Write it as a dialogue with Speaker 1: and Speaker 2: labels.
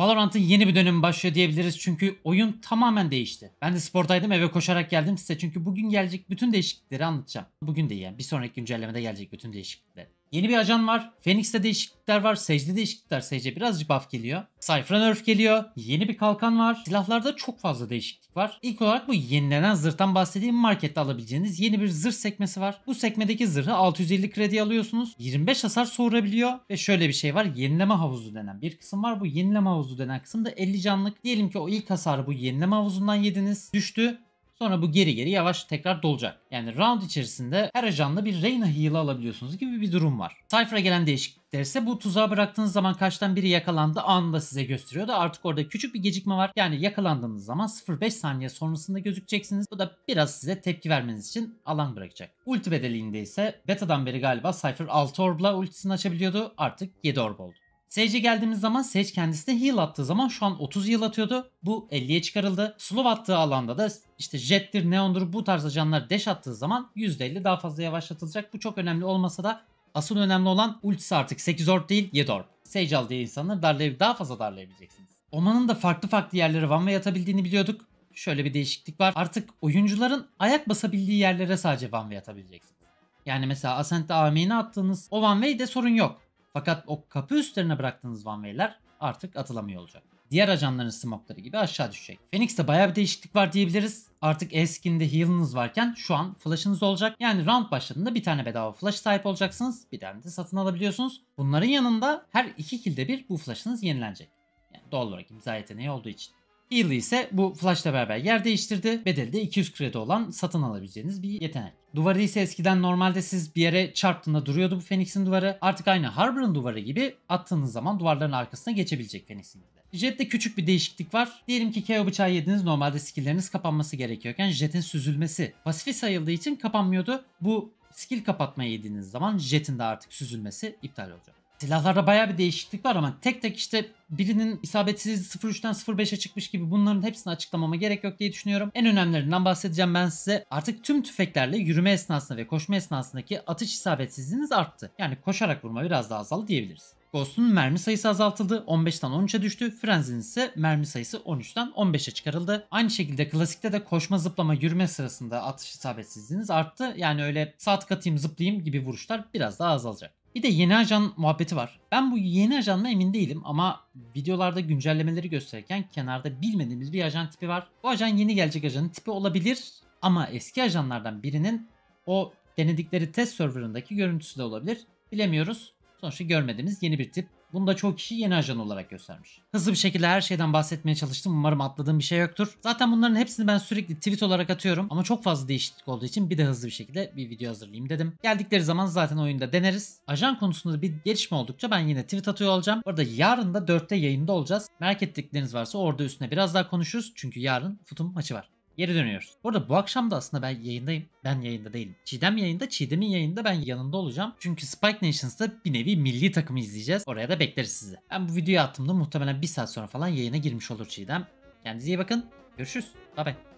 Speaker 1: Valorant'ın yeni bir dönemi başlıyor diyebiliriz çünkü oyun tamamen değişti. Ben de spordaydım eve koşarak geldim size çünkü bugün gelecek bütün değişiklikleri anlatacağım. Bugün değil yani bir sonraki güncellemede gelecek bütün değişiklikleri. Yeni bir ajan var. Phoenix'te değişiklikler var. Sage'de değişiklikler. Sage'e birazcık buff geliyor. Cypher nerf geliyor. Yeni bir kalkan var. Silahlarda çok fazla değişiklik var. İlk olarak bu yenilenen zırhtan bahsettiğim Markette alabileceğiniz yeni bir zırh sekmesi var. Bu sekmedeki zırhı 650 kredi alıyorsunuz. 25 hasar sorabiliyor Ve şöyle bir şey var. Yenileme havuzu denen bir kısım var. Bu yenileme havuzu denen kısım da 50 canlık. Diyelim ki o ilk hasarı bu yenileme havuzundan yediniz. Düştü. Sonra bu geri geri yavaş tekrar dolacak. Yani round içerisinde her ajanla bir Reyna heal'ı alabiliyorsunuz gibi bir durum var. Cypher'a gelen değişiklikler ise bu tuzağa bıraktığınız zaman kaçtan biri yakalandı anında size gösteriyor da artık orada küçük bir gecikme var. Yani yakalandığınız zaman 0.5 saniye sonrasında gözükeceksiniz. Bu da biraz size tepki vermeniz için alan bırakacak. Ulti bedelinde ise betadan beri galiba Cypher 6 orbla ultisini açabiliyordu. Artık 7 orb oldu. Sage'e geldiğimiz zaman Sage kendisine heal attığı zaman şu an 30 heal atıyordu. Bu 50'ye çıkarıldı. Slow attığı alanda da işte Jet'tir, Neon'dur bu tarz ajanlar dash attığı zaman %50 daha fazla yavaşlatılacak. Bu çok önemli olmasa da asıl önemli olan ultisi artık 8 orb değil 7 orb. Sage al diye insanları darlayıp daha fazla darlayabileceksiniz. Oman'ın da farklı farklı yerlere one way atabildiğini biliyorduk. Şöyle bir değişiklik var. Artık oyuncuların ayak basabildiği yerlere sadece one way atabileceksiniz. Yani mesela Ascent'te AM'ini attığınız o one way de sorun yok. Fakat o kapı üstlerine bıraktığınız vanveyler artık atılamıyor olacak. Diğer ajanların smokları gibi aşağı düşecek. Phoenix'te baya bir değişiklik var diyebiliriz. Artık eskinde heal'ınız varken şu an flash'ınız olacak. Yani round başladığında bir tane bedava flash sahip olacaksınız. Bir tane de satın alabiliyorsunuz. Bunların yanında her iki kilde bir bu flash'ınız yenilenecek. Yani doğal olarak imza yeteneği olduğu için. Ely ise bu Flash'la beraber yer değiştirdi. Bedeli de 200 kredi olan satın alabileceğiniz bir yetenek. Duvarı ise eskiden normalde siz bir yere çarptığında duruyordu bu Phoenix'in duvarı. Artık aynı Harbor'ın duvarı gibi attığınız zaman duvarların arkasına geçebilecek Phoenix'in Jet'te küçük bir değişiklik var. Diyelim ki KO bıçağı yediniz normalde skill'leriniz kapanması gerekiyorken Jet'in süzülmesi pasifi sayıldığı için kapanmıyordu. Bu skill kapatmayı yediğiniz zaman Jet'in de artık süzülmesi iptal olacak. Silahlarda baya bir değişiklik var ama tek tek işte birinin isabetsiz 03'ten 05'e çıkmış gibi bunların hepsini açıklamama gerek yok diye düşünüyorum. En önemlilerinden bahsedeceğim ben size. Artık tüm tüfeklerle yürüme esnasında ve koşma esnasındaki atış isabetsizliğiniz arttı. Yani koşarak vurma biraz daha azaldı diyebiliriz. Ghost'un mermi sayısı azaltıldı. 15'ten 13'e düştü. Frenzy'nin ise mermi sayısı 13'ten 15'e çıkarıldı. Aynı şekilde klasikte de koşma, zıplama, yürüme sırasında atış isabetsizliğiniz arttı. Yani öyle saat katayım, zıplayayım gibi vuruşlar biraz daha azalacak. Bir de yeni ajan muhabbeti var. Ben bu yeni ajanla emin değilim ama videolarda güncellemeleri gösterirken kenarda bilmediğimiz bir ajan tipi var. Bu ajan yeni gelecek ajanın tipi olabilir ama eski ajanlardan birinin o denedikleri test serverındaki görüntüsü de olabilir. Bilemiyoruz. Sonuçta görmediğimiz yeni bir tip. Bunu da çoğu kişi yeni ajan olarak göstermiş. Hızlı bir şekilde her şeyden bahsetmeye çalıştım. Umarım atladığım bir şey yoktur. Zaten bunların hepsini ben sürekli tweet olarak atıyorum. Ama çok fazla değişiklik olduğu için bir de hızlı bir şekilde bir video hazırlayayım dedim. Geldikleri zaman zaten oyunda deneriz. Ajan konusunda bir gelişme oldukça ben yine tweet atıyor olacağım. Orada yarın da 4'te yayında olacağız. Merak ettikleriniz varsa orada üstüne biraz daha konuşuruz. Çünkü yarın Futum maçı var. Geri dönüyoruz. Bu bu akşam da aslında ben yayındayım. Ben yayında değilim. Çiğdem yayında, Çiğdem'in yayında ben yanında olacağım. Çünkü Spike Nations'ta bir nevi milli takımı izleyeceğiz. Oraya da bekleriz sizi. Ben bu videoyu attığımda muhtemelen bir saat sonra falan yayına girmiş olur Çiğdem. Kendinize iyi bakın. Görüşürüz. Bye bye.